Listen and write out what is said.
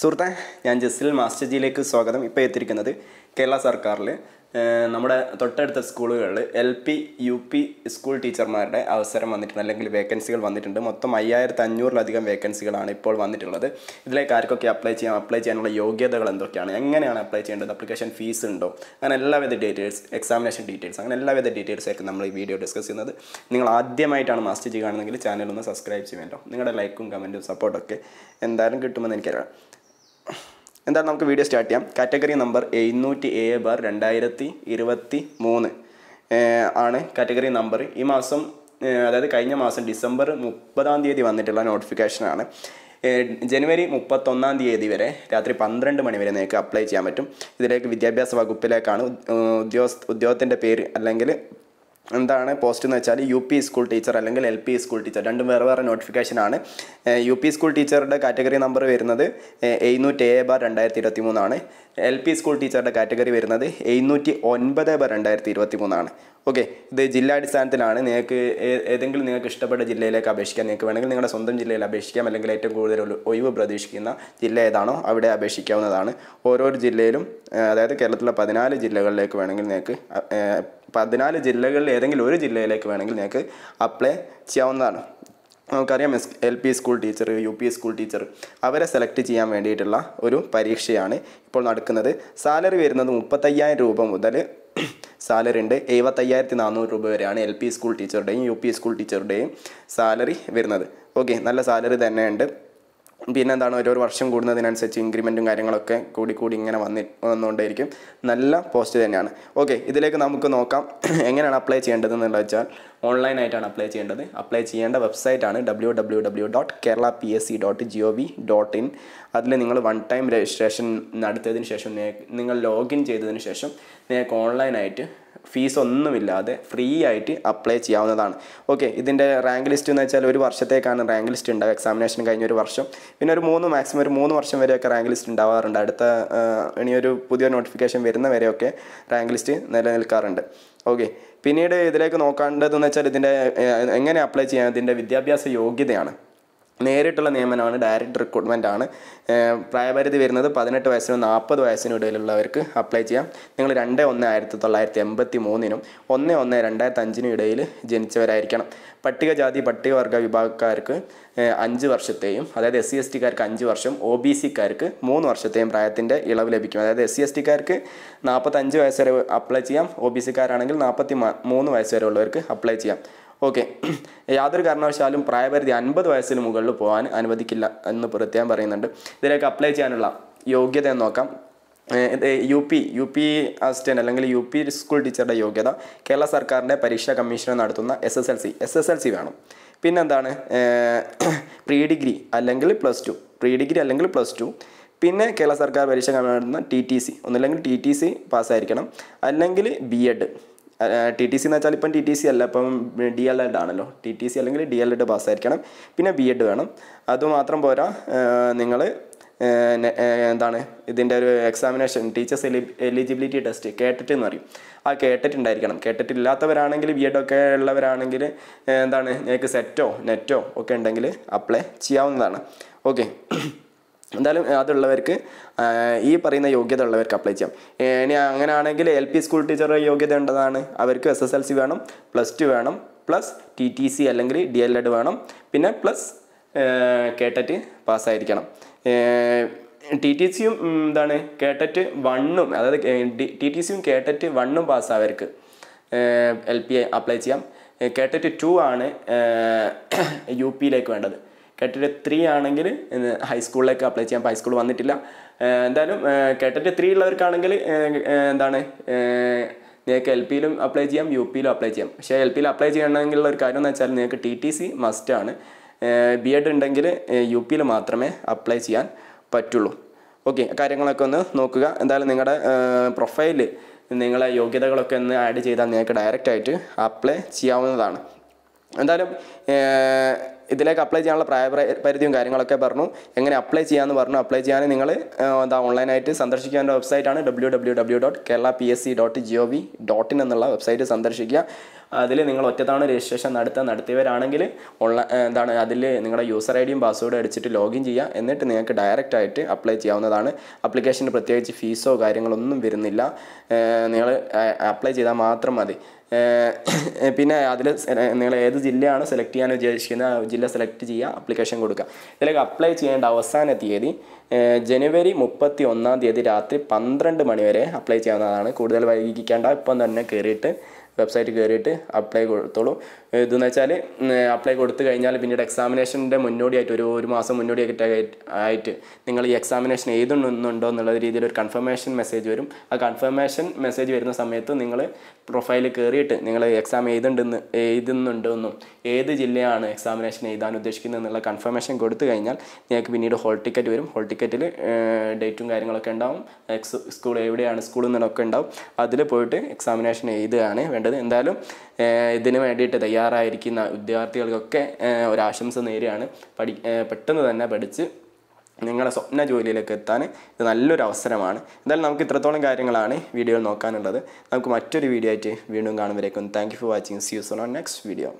സുഹൃത്തെ ഞാൻ ജസ്റ്റിൽ മാസ്റ്റർ ജിയിലേക്ക് സ്വാഗതം ഇപ്പോൾ എത്തിയിരിക്കുന്നത് കേരള സർക്കാരിൽ നമ്മുടെ തൊട്ടടുത്ത സ്കൂളുകളിൽ L P U P school ടീച്ചർമാരുടെ അവസരം വന്നിട്ടുണ്ട് അല്ലെങ്കിൽ വേക്കൻസികൾ വന്നിട്ടുണ്ട് മൊത്തം അയ്യായിരത്തി അഞ്ഞൂറിലധികം വേക്കൻസികളാണ് ഇപ്പോൾ വന്നിട്ടുള്ളത് ഇതിലേക്ക് ആർക്കൊക്കെ അപ്ലൈ ചെയ്യാം അപ്ലൈ ചെയ്യാനുള്ള യോഗ്യതകൾ എന്തൊക്കെയാണ് എങ്ങനെയാണ് അപ്ലൈ ചെയ്യേണ്ടത് അപ്ലിക്കേഷൻ ഫീസ് ഉണ്ടോ അങ്ങനെ എല്ലാവിധ ഡീറ്റെയിൽസ് എക്സാമിനേഷൻ ഡീറ്റെയിൽസ് അങ്ങനെ എല്ലാവിധ ഡീറ്റെയിൽസൊക്കെ നമ്മൾ ഈ വീഡിയോ ഡിസ്കസ് ചെയ്യുന്നത് നിങ്ങൾ ആദ്യമായിട്ടാണ് മാസ്റ്റർ ചെയ്യുകയാണെങ്കിൽ ചാനൽ ഒന്ന് സബ്സ്ക്രൈബ് ചെയ്യുമല്ലോ നിങ്ങളുടെ ലൈക്കും കമൻറ്റും സപ്പോർട്ടൊക്കെ എന്തായാലും കിട്ടുമെന്ന് എനിക്കറിയാം എന്താണ് നമുക്ക് വീഡിയോ സ്റ്റാർട്ട് ചെയ്യാം കാറ്റഗറി നമ്പർ എഴുന്നൂറ്റി ഏഴ് ബാർ രണ്ടായിരത്തി ഇരുപത്തി മൂന്ന് ആണ് കാറ്റഗറി നമ്പർ ഈ മാസം അതായത് കഴിഞ്ഞ മാസം ഡിസംബർ മുപ്പതാം തീയതി വന്നിട്ടുള്ള നോട്ടിഫിക്കേഷനാണ് ജനുവരി മുപ്പത്തൊന്നാം തീയതി വരെ രാത്രി പന്ത്രണ്ട് മണി വരെ നിങ്ങൾക്ക് അപ്ലൈ ചെയ്യാൻ പറ്റും ഇതിലേക്ക് വിദ്യാഭ്യാസ വകുപ്പിലേക്കാണ് ഉദ്യോഗ ഉദ്യോഗത്തിൻ്റെ പേര് അല്ലെങ്കിൽ എന്താണ് പോസ്റ്റ് എന്ന് വെച്ചാൽ യു പി സ്കൂൾ ടീച്ചർ അല്ലെങ്കിൽ എൽ പി സ്കൂൾ ടീച്ചർ രണ്ടും വേറെ വേറെ നോട്ടിഫിക്കേഷനാണ് യു പി സ്കൂൾ ടീച്ചറുടെ കാറ്റഗറി നമ്പർ വരുന്നത് എഴുന്നൂറ്റി ഏഴ് ബാർ രണ്ടായിരത്തി ഇരുപത്തി മൂന്നാണ് എൽ പി സ്കൂൾ ടീച്ചറുടെ കാറ്റഗറി വരുന്നത് എഴുന്നൂറ്റി ഒൻപത് ബാർ രണ്ടായിരത്തി ഇരുപത്തി മൂന്നാണ് ഓക്കെ ഇത് ജില്ലാടിസ്ഥാനത്തിലാണ് നിങ്ങൾക്ക് ഏതെങ്കിലും നിങ്ങൾക്ക് ഇഷ്ടപ്പെട്ട ജില്ലയിലേക്ക് അപേക്ഷിക്കാം നിങ്ങൾക്ക് വേണമെങ്കിൽ നിങ്ങളുടെ സ്വന്തം ജില്ലയിൽ അപേക്ഷിക്കാം അല്ലെങ്കിൽ ഏറ്റവും കൂടുതൽ ഒഴിവ് പ്രതീക്ഷിക്കുന്ന ജില്ല ഏതാണോ അവിടെ അപേക്ഷിക്കാവുന്നതാണ് ഓരോ ജില്ലയിലും അതായത് കേരളത്തിലെ പതിനാല് ജില്ലകളിലേക്ക് വേണമെങ്കിൽ നിങ്ങൾക്ക് പതിനാല് ജില്ലകളിൽ ഏതെങ്കിലും ഒരു ജില്ലയിലേക്ക് വേണമെങ്കിൽ നിങ്ങൾക്ക് അപ്ലൈ ചെയ്യാവുന്നതാണ് നമുക്കറിയാം S L P school teacher U P school teacher അവരെ സെലക്ട് ചെയ്യാൻ വേണ്ടിയിട്ടുള്ള ഒരു പരീക്ഷയാണ് ഇപ്പോൾ നടക്കുന്നത് സാലറി വരുന്നത് മുപ്പത്തയ്യായിരം രൂപ മുതൽ സാലറി ഉണ്ട് എഴുപത്തയ്യായിരത്തി നാനൂറ് രൂപ വരെയാണ് എൽ പി സ്കൂൾ ടീച്ചറുടെയും യു പി സ്കൂൾ ടീച്ചറുടെയും സാലറി വരുന്നത് ഓക്കെ നല്ല സാലറി തന്നെയുണ്ട് പിന്നെ എന്താണ് ഓരോ വർഷം കൂടുന്നതിനനുസരിച്ച് ഇൻക്രിമെൻറ്റും കാര്യങ്ങളൊക്കെ കൂടി കൂടി ഇങ്ങനെ വന്നി വന്നുകൊണ്ടേയിരിക്കും നല്ല പോസ്റ്റ് തന്നെയാണ് ഓക്കെ ഇതിലേക്ക് നമുക്ക് നോക്കാം എങ്ങനെയാണ് അപ്ലൈ ചെയ്യേണ്ടതെന്നുള്ള വെച്ചാൽ ഓൺലൈനായിട്ടാണ് അപ്ലൈ ചെയ്യേണ്ടത് അപ്ലൈ ചെയ്യേണ്ട വെബ്സൈറ്റാണ് W W W dot Kerala P S C dot G O V dot in അതിൽ നിങ്ങൾ വൺ ടൈം രജിസ്ട്രേഷൻ നടത്തിയതിന് ശേഷം നിങ്ങൾ ലോഗിൻ ചെയ്തതിന് ശേഷം നിങ്ങൾക്ക് ഓൺലൈനായിട്ട് ഫീസ് ഒന്നുമില്ലാതെ ഫ്രീ ആയിട്ട് അപ്ലൈ ചെയ്യാവുന്നതാണ് ഓക്കെ ഇതിൻ്റെ റാങ്ക് ലിസ്റ്റ് എന്ന് വെച്ചാൽ ഒരു വർഷത്തേക്കാണ് റാങ്ക് ലിസ്റ്റ് ഉണ്ടാവുക എക്സാമിനേഷൻ കഴിഞ്ഞ ഒരു വർഷം പിന്നെ ഒരു മൂന്ന് മാക്സിമം ഒരു മൂന്ന് വർഷം വരെയൊക്കെ റാങ്ക് ലിസ്റ്റ് ഉണ്ടാവാറുണ്ട് അടുത്ത ഇനിയൊരു പുതിയ നോട്ടിഫിക്കേഷൻ വരുന്ന വരെയൊക്കെ റാങ്ക് ലിസ്റ്റ് നിലനിൽക്കാറുണ്ട് ഓക്കെ പിന്നീട് ഇതിലേക്ക് നോക്കേണ്ടതെന്ന് വെച്ചാൽ ഇതിൻ്റെ എങ്ങനെ അപ്ലൈ ചെയ്യാൻ ഇതിൻ്റെ വിദ്യാഭ്യാസ യോഗ്യതയാണ് നേരിട്ടുള്ള നിയമനമാണ് ഡയറക്റ്റ് റിക്രൂട്ട്മെൻ്റ് ആണ് പ്രായപരിധി വരുന്നത് പതിനെട്ട് വയസ്സിനും നാൽപ്പത് വയസ്സിനും ഇടയിലുള്ളവർക്ക് അപ്ലൈ ചെയ്യാം നിങ്ങൾ രണ്ട് ഒന്ന് ആയിരത്തി തൊള്ളായിരത്തി എൺപത്തി മൂന്നിനും ഒന്ന് ഒന്ന് രണ്ടായിരത്തി അഞ്ചിനും ഇടയിൽ ജനിച്ചവരായിരിക്കണം പട്ടികജാതി പട്ടികവർഗ വിഭാഗക്കാർക്ക് അഞ്ച് വർഷത്തെയും അതായത് എസ് സി എസ് ടിക്കാർക്ക് അഞ്ച് വർഷം ഒ ബി സിക്കാർക്ക് മൂന്ന് വർഷത്തെയും പ്രായത്തിൻ്റെ ഇളവ് ലഭിക്കും അതായത് എസ് സി എസ് ടിക്കാർക്ക് നാൽപ്പത്തഞ്ച് വയസ്സ് വരെ അപ്ലൈ ചെയ്യാം ഒ ബി സിക്കാരാണെങ്കിൽ നാൽപ്പത്തി മൂന്ന് വയസ്സ് വരെ ഉള്ളവർക്ക് അപ്ലൈ ചെയ്യാം ഓക്കെ യാതൊരു കാരണവശാലും പ്രായപരിധി അൻപത് വയസ്സിന് മുകളിൽ പോകാൻ അനുവദിക്കില്ല എന്ന് പ്രത്യേകം പറയുന്നുണ്ട് ഇതിലേക്ക് അപ്ലൈ ചെയ്യാനുള്ള യോഗ്യത എന്ന് നോക്കാം U P U P assistant അല്ലെങ്കിൽ യു പി സ്കൂൾ ടീച്ചറുടെ യോഗ്യത കേരള സർക്കാരിൻ്റെ പരീക്ഷാ കമ്മീഷൻ നടത്തുന്ന S S L C S S L C വേണം പിന്നെന്താണ് പ്രീ ഡിഗ്രി അല്ലെങ്കിൽ പ്ലസ് ടു പ്രീ ഡിഗ്രി അല്ലെങ്കിൽ പ്ലസ് ടു പിന്നെ കേരള സർക്കാർ പരീക്ഷ കമ്മീഷൻ നടത്തുന്ന ടി ടി സി ഒന്നില്ലെങ്കിൽ ടി ടി സി പാസ്സായിരിക്കണം അല്ലെങ്കിൽ B Ed T T C എന്ന് വെച്ചാൽ ഇപ്പം ടി ടി സി അല്ല ഇപ്പം ഡി എൽ എഡ് ആണല്ലോ ടി ടി സി അല്ലെങ്കിൽ ഡി എൽ എഡ് പാസ്സായിരിക്കണം പിന്നെ ബി എഡ് വേണം അതുമാത്രം പോരാ നിങ്ങൾ എന്താണ് ഇതിൻ്റെ ഒരു എക്സാമിനേഷൻ ടീച്ചേഴ്സ് എലിജിബിലിറ്റി ടെസ്റ്റ് കേട്ടിട്ട് എന്ന് പറയും ആ കേട്ടിട്ടുണ്ടായിരിക്കണം കേട്ടിട്ടില്ലാത്തവരാണെങ്കിൽ ബി എഡൊക്കെ ഉള്ളവരാണെങ്കിൽ എന്താണ് നിങ്ങൾക്ക് സെറ്റോ നെറ്റോ ഒക്കെ ഉണ്ടെങ്കിൽ അപ്ലൈ ചെയ്യാവുന്നതാണ് ഓക്കെ എന്തായാലും അതുള്ളവർക്ക് ഈ പറയുന്ന യോഗ്യത ഉള്ളവർക്ക് അപ്ലൈ ചെയ്യാം ഇനി ആണെങ്കിൽ എൽ പി സ്കൂൾ ടീച്ചറുടെ യോഗ്യത ഉണ്ടതാണ് അവർക്ക് എസ് എസ് എൽ സി വേണം പ്ലസ് ടു വേണം പ്ലസ് ടി ടി സി അല്ലെങ്കിൽ ഡി എൽ എഡ് വേണം പിന്നെ പ്ലസ് കേട്ടറ്റ് e പാസ്സായിരിക്കണം ടി ടി സിയും എന്താണ് കേട്ടറ്റ് വണ്ണും e അതായത് ടി ടി സിയും കേട്ടറ്റ് വണ്ണും പാസ്സാവർക്ക് എൽ പി അപ്ലൈ ചെയ്യാം കേട്ടറ്റ് ടു e ആണ് യു പിയിലേക്ക് വേണ്ടത് കാറ്റഗറി ത്രീ ആണെങ്കിൽ ഹൈസ്കൂളിലേക്ക് അപ്ലൈ ചെയ്യാം അപ്പോൾ ഹൈസ്കൂൾ വന്നിട്ടില്ല എന്തായാലും കാറ്റഗറി ത്രീ ഉള്ളവർക്കാണെങ്കിൽ എന്താണ് നിങ്ങൾക്ക് എൽ പിയിലും അപ്ലൈ ചെയ്യാം യു പിയിലും അപ്ലൈ ചെയ്യാം പക്ഷേ എൽ പിയിൽ അപ്ലൈ ചെയ്യണമെങ്കിലുള്ള ഒരു കാര്യം എന്ന് വെച്ചാൽ നിങ്ങൾക്ക് ടി ടി സി ആണ് ബി എഡ് ഉണ്ടെങ്കിൽ യു പിയിൽ മാത്രമേ അപ്ലൈ ചെയ്യാൻ പറ്റുള്ളൂ ഓക്കെ കാര്യങ്ങളൊക്കെ ഒന്ന് നോക്കുക എന്തായാലും നിങ്ങളുടെ പ്രൊഫൈല് നിങ്ങളെ യോഗ്യതകളൊക്കെ ഒന്ന് ആഡ് ചെയ്താൽ നിങ്ങൾക്ക് ഡയറക്റ്റായിട്ട് അപ്ലൈ ചെയ്യാവുന്നതാണ് എന്തായാലും ഇതിലേക്ക് അപ്ലൈ ചെയ്യാനുള്ള പരിധിയും കാര്യങ്ങളൊക്കെ പറഞ്ഞു എങ്ങനെ അപ്ലൈ ചെയ്യാമെന്ന് പറഞ്ഞു അപ്ലൈ ചെയ്യാൻ നിങ്ങൾ എന്താ ഓൺലൈനായിട്ട് സന്ദർശിക്കേണ്ട വെബ്സൈറ്റാണ് W W W dot Kerala P S C dot G O V dot in എന്നുള്ള വെബ്സൈറ്റ് സന്ദർശിക്കുക അതിൽ നിങ്ങൾ ഒറ്റത്താണ് രജിസ്ട്രേഷൻ നടത്തുക നടത്തിയവരാണെങ്കിൽ ഓൺലൈൻ എന്താണ് അതിൽ നിങ്ങളുടെ യൂസർ ഐ ഡിയും പാസ്വേഡും അടിച്ചിട്ട് ലോഗിൻ ചെയ്യുക എന്നിട്ട് നിങ്ങൾക്ക് ഡയറക്റ്റ് ആയിട്ട് അപ്ലൈ ചെയ്യാവുന്നതാണ് അപ്ലിക്കേഷന് പ്രത്യേകിച്ച് ഫീസോ കാര്യങ്ങളൊന്നും വരുന്നില്ല നിങ്ങൾ അപ്ലൈ ചെയ്താൽ മാത്രം മതി പിന്നെ അതിൽ നിങ്ങൾ ഏത് ജില്ലയാണ് സെലക്ട് ചെയ്യാൻ ഉദ്ദേശിക്കുന്നത് ആ ജില്ല സെലക്ട് ചെയ്യുക അപ്ലിക്കേഷൻ കൊടുക്കുക ഇതിലേക്ക് അപ്ലൈ ചെയ്യേണ്ട അവസാന തീയതി ജനുവരി മുപ്പത്തി ഒന്നാം തീയതി രാത്രി പന്ത്രണ്ട് മണി വരെ അപ്ലൈ ചെയ്യാവുന്നതാണ് കൂടുതൽ വൈകിക്കേണ്ട ഇപ്പം തന്നെ കയറിയിട്ട് വെബ്സൈറ്റ് കയറിയിട്ട് അപ്ലൈ കൊടുത്തോളൂ ഇതെന്ന് വെച്ചാൽ അപ്ലൈ കൊടുത്തു കഴിഞ്ഞാൽ പിന്നീട് എക്സാമിനേഷൻ്റെ മുന്നോടിയായിട്ട് ഒരു ഒരു മാസം മുന്നോടിയായിട്ട് ആയിട്ട് നിങ്ങൾ ഈ എക്സാമിനേഷൻ എഴുതുന്നുണ്ടോ എന്നുള്ള രീതിയിൽ ഒരു കൺഫർമേഷൻ മെസ്സേജ് വരും ആ കൺഫർമേഷൻ മെസ്സേജ് വരുന്ന സമയത്ത് നിങ്ങൾ പ്രൊഫൈൽ കയറിയിട്ട് നിങ്ങൾ എക്സാം എഴുതുന്നുണ്ടെന്ന് എഴുതുന്നുണ്ടെന്നും ഏത് ജില്ലയാണ് എക്സാമിനേഷൻ എഴുതാൻ ഉദ്ദേശിക്കുന്നത് എന്നുള്ള കൺഫർമേഷൻ കൊടുത്തു കഴിഞ്ഞാൽ നിങ്ങൾക്ക് പിന്നീട് ഹോൾ ടിക്കറ്റ് വരും ഹോൾ ടിക്കറ്റിൽ ഡേറ്റും കാര്യങ്ങളൊക്കെ ഉണ്ടാവും സ്കൂൾ എവിടെയാണ് സ്കൂളിൽ നിന്നൊക്കെ ഉണ്ടാവും അതിൽ പോയിട്ട് എക്സാമിനേഷൻ എഴുതുകയാണ് വേണ്ടത് എന്തായാലും ഇതിന് വേണ്ടിയിട്ട് തയ്യാറായിരിക്കുന്ന വിദ്യാർത്ഥികൾക്കൊക്കെ ഒരാശംസ നേരെയാണ് പഠി പെട്ടെന്ന് തന്നെ പഠിച്ച് നിങ്ങളുടെ സ്വപ്ന ജോലിയിലേക്ക് എത്താൻ ഇത് നല്ലൊരു അവസരമാണ് എന്തായാലും നമുക്ക് ഇത്രത്തോളം കാര്യങ്ങളാണ് വീഡിയോയിൽ നോക്കാനുള്ളത് നമുക്ക് മറ്റൊരു വീഡിയോ ആയിട്ട് വീണ്ടും കാണുമ്പോഴേക്കും thank you for watching see you soon next video